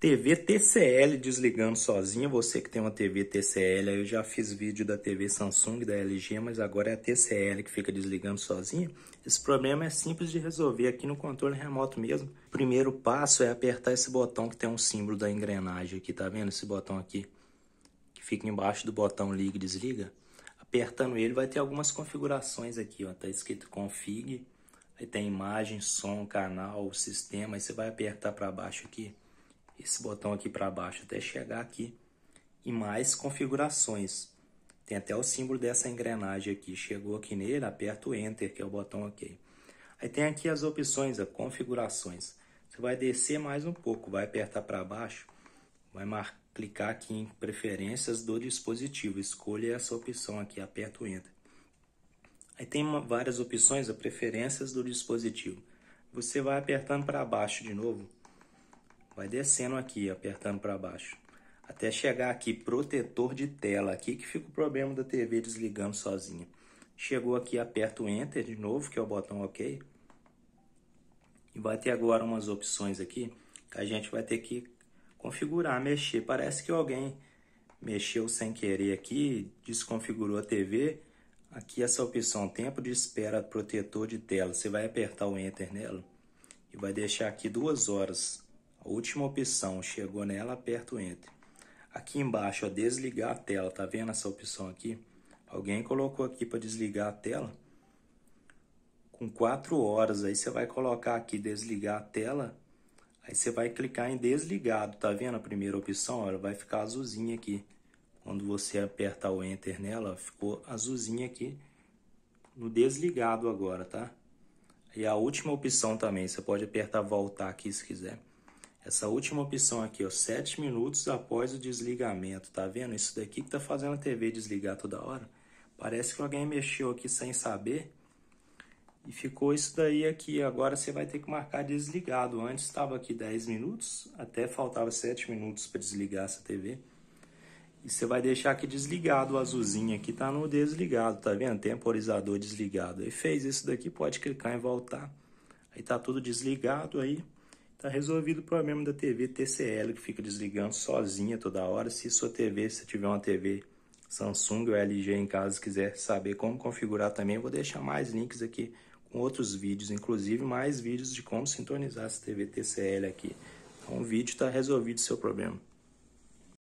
TV TCL desligando sozinha, você que tem uma TV TCL, eu já fiz vídeo da TV Samsung, da LG, mas agora é a TCL que fica desligando sozinha. Esse problema é simples de resolver aqui no controle remoto mesmo. primeiro passo é apertar esse botão que tem um símbolo da engrenagem aqui, tá vendo esse botão aqui? Que fica embaixo do botão liga e desliga. Apertando ele vai ter algumas configurações aqui, ó, tá escrito config, aí tem imagem, som, canal, sistema, aí você vai apertar para baixo aqui esse botão aqui para baixo até chegar aqui e mais configurações. Tem até o símbolo dessa engrenagem aqui. Chegou aqui nele, aperta o Enter, que é o botão OK Aí tem aqui as opções, a configurações. Você vai descer mais um pouco, vai apertar para baixo, vai mar... clicar aqui em preferências do dispositivo. Escolha essa opção aqui, aperta o Enter. Aí tem uma, várias opções, a preferências do dispositivo. Você vai apertando para baixo de novo Vai descendo aqui, apertando para baixo. Até chegar aqui, protetor de tela. Aqui que fica o problema da TV desligando sozinha. Chegou aqui, aperta o Enter de novo, que é o botão OK. E vai ter agora umas opções aqui que a gente vai ter que configurar, mexer. Parece que alguém mexeu sem querer aqui, desconfigurou a TV. Aqui essa opção tempo de espera protetor de tela. Você vai apertar o enter nela e vai deixar aqui duas horas. A última opção chegou nela, aperto Enter. Aqui embaixo, ó, desligar a tela. Tá vendo essa opção aqui? Alguém colocou aqui para desligar a tela. Com 4 horas, aí você vai colocar aqui desligar a tela. Aí você vai clicar em desligado, tá vendo a primeira opção? Ela vai ficar azulzinha aqui. Quando você apertar o Enter nela, ficou azulzinha aqui no desligado agora, tá? E a última opção também, você pode apertar voltar aqui se quiser. Essa última opção aqui, ó, 7 minutos após o desligamento, tá vendo? Isso daqui que tá fazendo a TV desligar toda hora. Parece que alguém mexeu aqui sem saber. E ficou isso daí aqui. Agora você vai ter que marcar desligado. Antes estava aqui 10 minutos, até faltava 7 minutos para desligar essa TV. E você vai deixar aqui desligado o azulzinho aqui, tá no desligado, tá vendo? Temporizador desligado. Aí fez isso daqui, pode clicar em voltar. Aí tá tudo desligado aí. Tá resolvido o problema da TV TCL que fica desligando sozinha toda hora. Se sua TV, se tiver uma TV Samsung ou LG em casa, quiser saber como configurar também, vou deixar mais links aqui com outros vídeos, inclusive mais vídeos de como sintonizar essa TV TCL aqui. Então o vídeo está resolvido o seu problema.